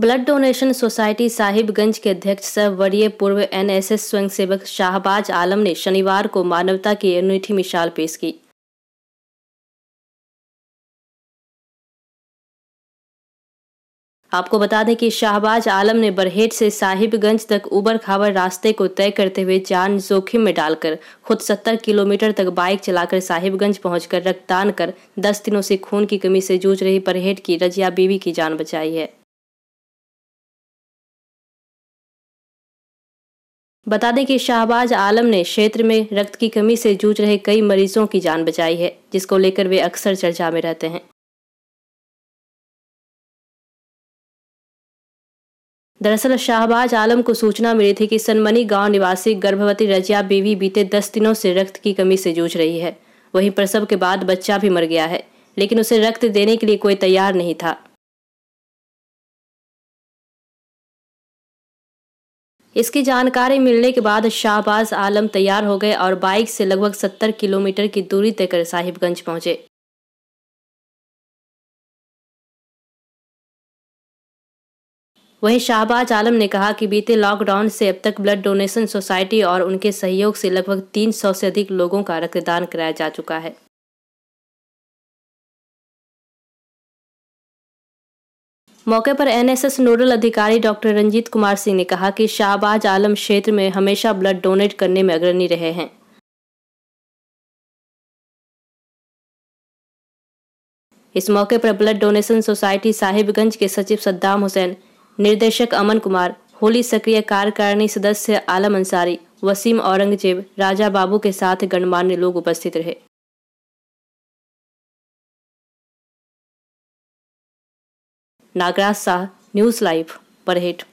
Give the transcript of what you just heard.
blood donation society Sahibganj के अध्यक्ष सह वरीय पूर्व एनएसएस स्वयंसेवक शाहबाज आलम ने शनिवार को मानवता की अनूठी मिसाल पेश की आपको बता दें कि शाहबाज आलम ने बरहेट से साहिबगंज तक उबर खाबर रास्ते को तय करते हुए जान जोखिम में डालकर खुद 70 किलोमीटर तक बाइक चलाकर साहिबगंज पहुंचकर रक्तदान कर 10 दिनों से खून की कमी से जूझ रही बरहेट की रजिया बीवी की जान बचाई है बता दें कि शाहबाज आलम ने क्षेत्र में रक्त की कमी से जूझ रहे कई मरीजों की जान बचाई है जिसको लेकर वे अक्सर चर्चा में रहते हैं दरअसल शाहबाज आलम को सूचना मिली थी कि सनमनी गांव निवासी गर्भवती रजिया बीवी बीते दस दिनों से रक्त की कमी से जूझ रही है वहीं प्रसव के बाद बच्चा भी मर गया है लेकिन उसे रक्त देने के लिए कोई तैयार नहीं था इसकी जानकारी मिलने के बाद शाहबाज आलम तैयार हो गए और बाइक से लगभग सत्तर किलोमीटर की दूरी तय कर साहिबगंज पहुंचे वहीं शाहबाज आलम ने कहा कि बीते लॉकडाउन से अब तक ब्लड डोनेशन सोसाइटी और उनके सहयोग से लगभग 300 से अधिक लोगों का रक्तदान कराया जा चुका है मौके पर एनएसएस नोडल अधिकारी डॉक्टर रंजीत कुमार सिंह ने कहा कि शाहबाज आलम क्षेत्र में हमेशा ब्लड डोनेट करने में अग्रणी रहे हैं इस मौके पर ब्लड डोनेशन सोसाइटी साहिबगंज के सचिव सद्दाम हुसैन निर्देशक अमन कुमार होली सक्रिय कार्यकारिणी सदस्य आलम अंसारी वसीम औरंगजेब राजा बाबू के साथ गणमान्य लोग उपस्थित रहे नागराज शाह न्यूज़ लाइव परहेट